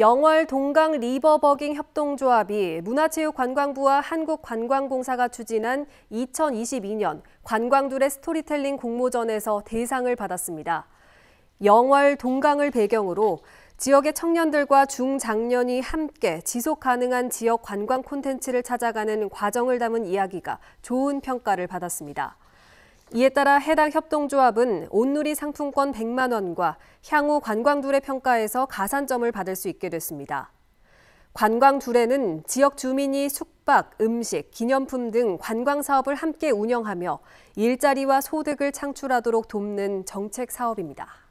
영월 동강 리버버깅 협동조합이 문화체육관광부와 한국관광공사가 추진한 2022년 관광둘의 스토리텔링 공모전에서 대상을 받았습니다. 영월 동강을 배경으로 지역의 청년들과 중장년이 함께 지속 가능한 지역 관광 콘텐츠를 찾아가는 과정을 담은 이야기가 좋은 평가를 받았습니다. 이에 따라 해당 협동조합은 온누리 상품권 100만 원과 향후 관광둘의 평가에서 가산점을 받을 수 있게 됐습니다. 관광둘에는 지역 주민이 숙박, 음식, 기념품 등 관광 사업을 함께 운영하며 일자리와 소득을 창출하도록 돕는 정책 사업입니다.